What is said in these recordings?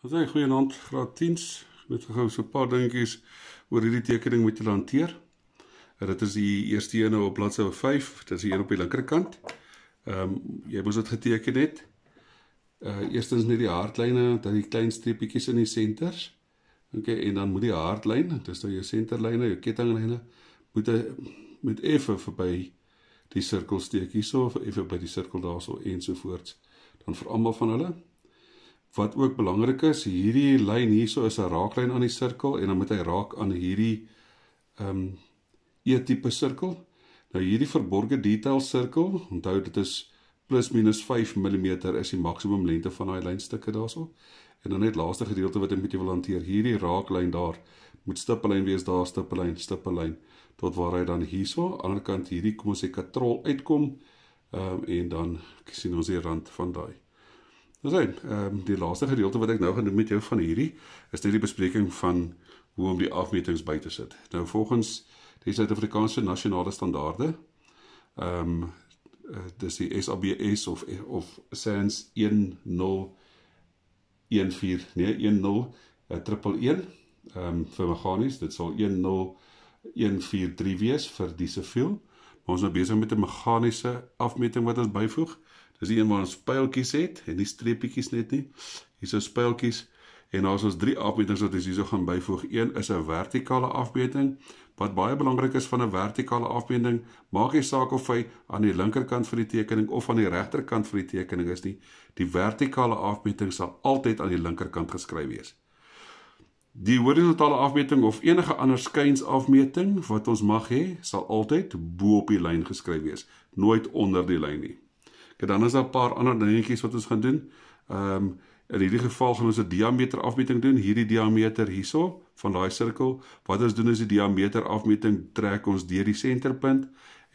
Ons hy goeie aand graad 10s. Net gou so 'n paar dingetjies oor hierdie tekening moet julle hanteer. Eh, dit is die eerste een op bladsy 5, dit is hier op die linkerkant. Ehm um, jy moet dit geteken het. Uh eerstens net die hartlyne, dan die klein streepietjies in die senters. OK, en dan moet die hartlyn, dit is nou jou senterlyne, jou kettinglyne moet a, moet effe verby die sirkel steek hierso of effe by die sirkel daarso ensovoorts. Dan vir almal van hulle Wat ook belangrik is, hierdie lyn hierso is 'n raaklyn aan die sirkel en dan moet hy raak aan hierdie ehm um, E-tipe sirkel. Nou hierdie verborgde detail sirkel, onthou dit is plus minus 5 mm is die maksimum lengte van daai lynstukke daarso. En dan net laaste gedeelte wat jy moet wil hanteer, hierdie raaklyn daar moet stippellyn wees daar stippellyn stippellyn tot waar hy dan hierso aan die ander kant hierdie kom ons sê katrol uitkom ehm um, en dan sien ons die rand van daai Dis hy. Ehm die laaste gedeelte wat ek nou gaan doen met jou van hierdie is net die bespreking van hoe om die afmetings by te sit. Nou volgens die Suid-Afrikaanse nasionale standaarde ehm um, dis die SABS of of SANS 1014 nee 10 triple 1 ehm um, vir meganies dit sal 10143 wees vir die siviel maar ons is nou besig met 'n meganiese afmeting wat ons byvoeg Dis die een waar ons pyltjies het en die streepietjies net nie. Hierso pyltjies en daar's ons drie afmetings wat ons hierso gaan byvoeg. Een is 'n vertikale afmeting wat baie belangrik is van 'n vertikale afmeting. Maak nie saak of hy aan die linkerkant van die tekening of aan die regterkant van die tekening is nie. Die vertikale afmeting sal altyd aan die linkerkant geskryf wees. Die horisontale afmeting of enige ander skynsafmeting wat ons mag hê, sal altyd bo op die lyn geskryf wees, nooit onder die lyn nie. Ek ja, dan is daar 'n paar ander dingetjies wat ons gaan doen. Ehm um, in hierdie geval gaan ons 'n diameter afmeting doen, hierdie diameter hierso van daai sirkel. Wat ons doen is die diameter afmeting trek ons deur die senterpunt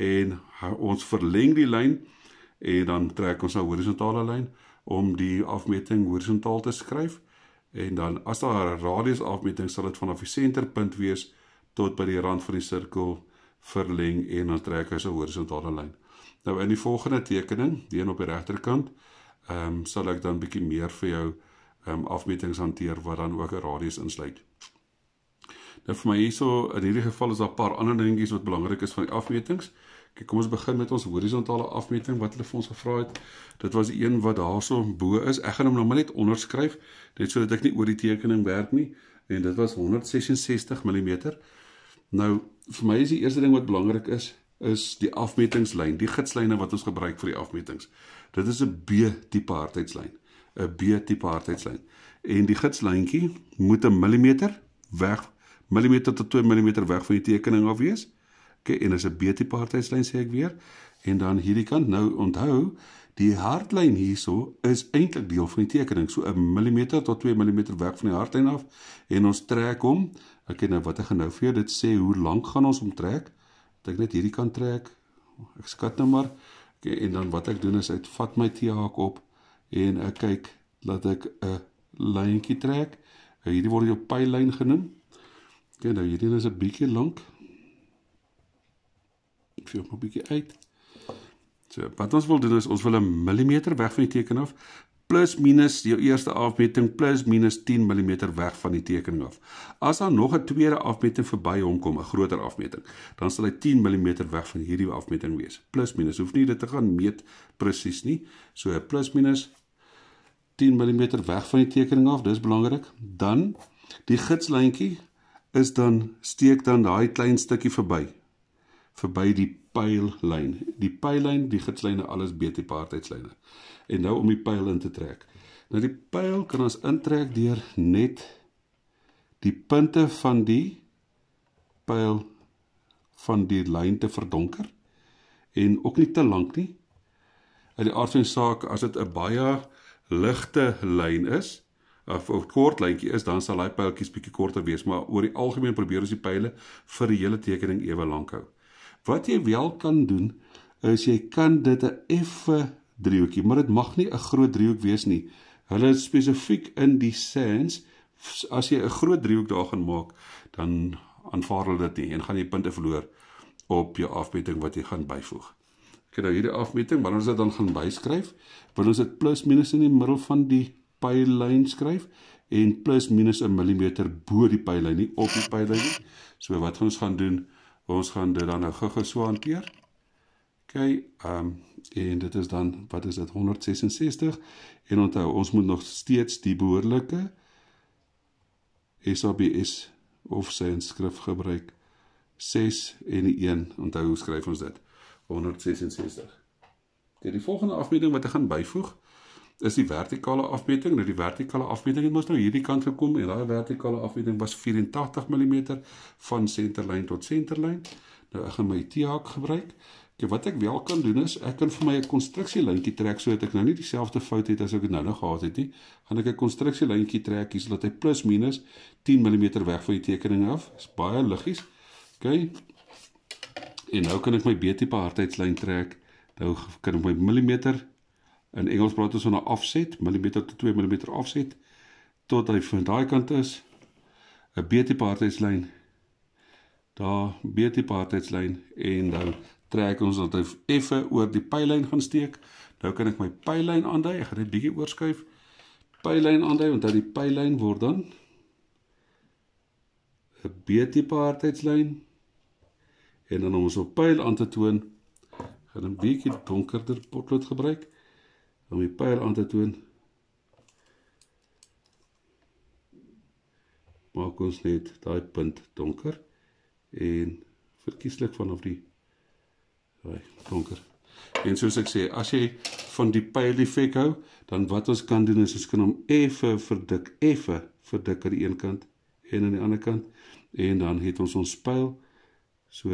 en ons verleng die lyn en dan trek ons 'n horisontale lyn om die afmeting horisontaal te skryf en dan as daar 'n radius afmeting sal dit vanaf die senterpunt wees tot by die rand van die sirkel verleng en dan trek ons 'n horisontale lyn. Nou in die volgende tekening, die een op die regterkant, ehm um, sal ek dan bietjie meer vir jou ehm um, afmetings hanteer wat dan ook 'n radius insluit. Nou vir my hierso in hierdie geval is daar 'n paar ander dingetjies wat belangrik is van die afmetings. Kyk, kom ons begin met ons horisontale afmeting wat hulle vir ons gevra het. Dit was die een wat daarso bo is. Ek gaan hom nou maar net onderskryf net sodat ek nie oor die tekening werk nie en dit was 166 mm. Nou vir my is die eerste ding wat belangrik is, is die afmetingslyn, die gidslyne wat ons gebruik vir die afmetings. Dit is 'n B-tipe hardheidslyn, 'n B-tipe hardheidslyn. En die gidslyntjie moet 'n millimeter weg millimeter tot 2 mm weg van die tekening af wees. OK, en as 'n B-tipe hardheidslyn sê ek weer, en dan hierdie kant nou onthou, die hardlyn hierso is eintlik deel van die tekening, so 'n millimeter tot 2 mm weg van die hardlyn af en ons trek hom. OK, nou wat ek gaan nou vir jou dit sê, hoe lank gaan ons omtrek? dat ek net hierdie kan trek. Ek skat nou maar en dan wat ek doen is ek vat my T-haak op en ek kyk dat ek 'n lyntjie trek. En nou, hierdie word jou pylyn genoem. OK, nou hierdie is 'n bietjie lank. Ek vir 'n bietjie uit. So, wat ons wil doen is ons wil 'n millimeter weg van die teken af plus minus jou eerste afmeting plus minus 10 mm weg van die tekening af. As dan nog 'n tweede afmeting verby hom kom, 'n groter afmeting, dan sal hy 10 mm weg van hierdie afmeting wees. Plus minus, hoef nie dit te gaan meet presies nie. So plus minus 10 mm weg van die tekening af, dis belangrik. Dan die gidslyntjie is dan steek dan daai klein stukkie verby verby die pyllyn. Die pyllyn, die gidslyne alles beter die paartheidslyne. En nou om die pyl in te trek. Nou die pyl kan ons intrek deur net die punte van die pyl van die lyn te verdonker en ook nie te lank nie. Uit die aard van die saak, as dit 'n baie ligte lyn is, of 'n kort lyntjie is, dan sal daai pyltjies bietjie korter wees, maar oor die algemeen probeer ons die pile vir die hele tekening ewe lank hou. Wat jy wel kan doen is jy kan dit 'n effe driehoekie, maar dit mag nie 'n groot driehoek wees nie. Hulle is spesifiek in die sense as jy 'n groot driehoek daar gaan maak, dan aanvaar hulle dit nie en gaan jy punte verloor op jou afmeting wat jy gaan byvoeg. Ek het nou hierdie afmeting, wanneer ons dit dan gaan byskryf, wil ons dit plus minus in die middel van die pylyn skryf en plus minus 'n millimeter bo die pylyn nie op die pylyn nie. So wat gaan ons gaan doen? Ons gaan dit dan nou gou-gou so hanteer. OK, ehm um, en dit is dan wat is dit 166 en onthou, ons moet nog steeds die behoorlike SABS of sy inskrif gebruik 6 en 1. Onthou hoe skryf ons dit? 166. Dit okay, die volgende afmeting wat ek gaan byvoeg. 166 is die vertikale afmeting. Nou die vertikale afmeting het mos nou hierdie kant gekom en daai vertikale afmeting was 84 mm van senterlyn tot senterlyn. Nou ek gaan my T-haak gebruik. Ja wat ek wel kan doen is ek kan vir my 'n konstruksielyntjie trek sodat ek nou nie dieselfde fout het as ek dit nou nog gehad het nie. Gaan ek 'n konstruksielyntjie trek hier sodat hy plus minus 10 mm weg van die tekening af. Dis baie liggies. OK. En nou kan ek my B tipe hardheidslyn trek. Nou kan ek my millimeter in Engels praat ons van 'n afset, millimeter tot 2 mm afset tot hy van daai kant is. 'n B-tipe hardheidslyn. Daar B-tipe hardheidslyn en dan trek ons dat hy effe oor die pylyn gaan steek. Nou kan ek my pylyn aandui. Ek gaan dit bietjie oorskuif. Pylyn aandui want dat die pylyn word dan 'n B-tipe hardheidslyn. En dan om ons op pyl aan te toon, gaan 'n bietjie donkerder potlood gebruik om die pyl aan te toon. Maak ons net daai punt donker en verkieslik vanaf die daai donker. En soos ek sê, as jy van die pyl effek hou, dan wat ons kan doen is ons kan hom effe verdik, effe verdik aan die een kant en aan die ander kant en dan het ons ons pyl so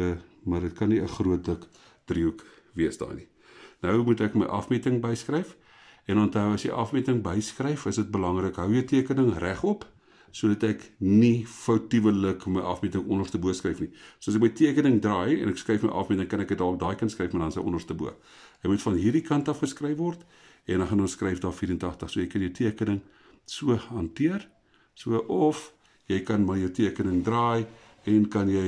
maar dit kan nie 'n groot dik driehoek wees daai nie. Nou moet ek my afmeting byskryf. En onthou as jy afmeting byskryf, is dit belangrik hou jou tekening regop sodat ek nie foutiewelik my afmeting onderste bo skryf nie. So as ek my tekening draai en ek skryf my afmeting, kan ek dit dalk daai kant skryf maar dan sy onderste bo. Hy moet van hierdie kant af geskryf word en dan gaan ons skryf daar 84. So jy kan jou tekening so hanteer. So of jy kan maar jou tekening draai en kan jy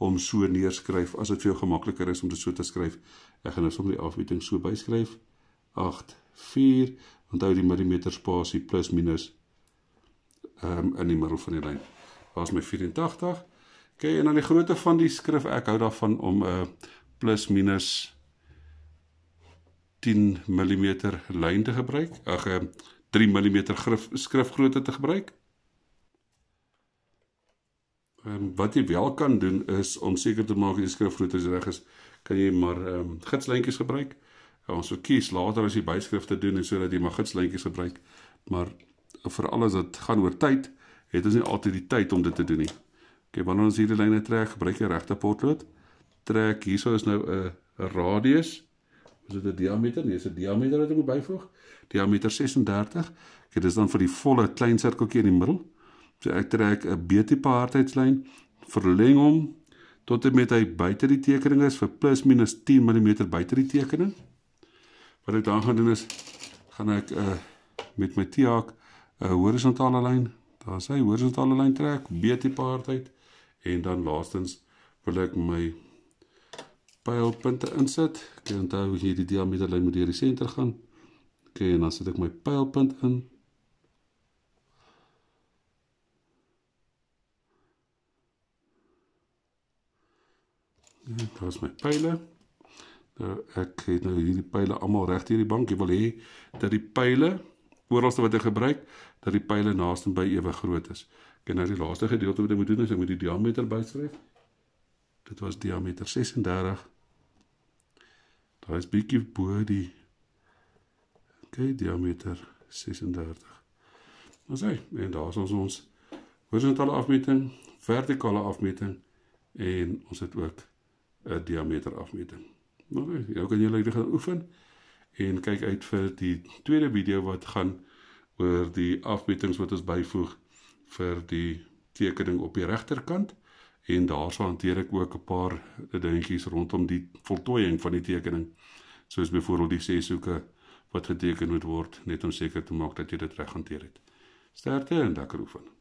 hom so neerskryf as dit vir jou gemakliker is om dit so te skryf. Ek gaan nou sommer die afmeting so byskryf. 84 4. Onthou die millimeter spasie plus minus ehm um, in die middel van die lyn. Waar is my 84? Oké, okay, en dan die grootte van die skrif, ek hou daarvan om 'n uh, eh, plus minus 10 mm lyn te gebruik. Ag, 3 ehm, mm grif, skrifgrootte te gebruik. Ehm wat jy wel kan doen is om seker te maak die skrifgrootte is reg is, kan jy maar ehm um, gidslyntjies gebruik ons sou kies later as die byskrifte doen en sodat jy maar gidslyntjies gebruik. Maar vir alles wat gaan oor tyd, het ons nie altyd die tyd om dit te doen nie. Okay, wanneer ons hierdie lyne trek, gebruik jy regte potlood. Trek hierso is nou 'n radius. Is dit 'n diameter? Nee, is 'n diameter wat ek moet byvoeg. Diameter 36. Okay, dis dan vir die volle klein sirkeltjie in die middel. So ek trek 'n B-tipe hardheidslyn, verleng hom tot en met hy buite die tekening is vir plus minus 10 mm buite die tekening. Wat ek dan gaan doen is gaan ek uh met my T-haak 'n uh, eh, horisontale lyn, daar's hy horisontale lyn trek, beetie paart uit en dan laastens wil ek my pylpunte insit. Ek onthou hierdie diameter lyn moet deur die senter gaan. OK, en dan sit ek my pylpunt in. Dit was my pyle. Nou ek het nou hierdie pile almal reg hier die bank. Ek wil hê dat die pile oralste wat ek gebruik, dat die pile naaste by ewe groot is. Ek het nou die laaste gedeelte wat ek moet doen, is ek moet die diameter byskryf. Dit was diameter 36. Daar is bietjie bo die OK, diameter 36. Ons hy, en daar's ons ons horisontale afmeting, vertikale afmeting en ons het ook 'n diameter afmeting. Maar nou, jy kan julle dit gaan oefen en kyk uit vir die tweede video wat gaan oor die afmetings wat ons byvoeg vir die tekening op die regterkant en daarso hanteer ek ook 'n paar dingetjies rondom die voltooiing van die tekening soos byvoorbeeld die seshoeke wat geteken moet word net om seker te maak dat jy dit reg hanteer het. Sterkte en lekker oefening.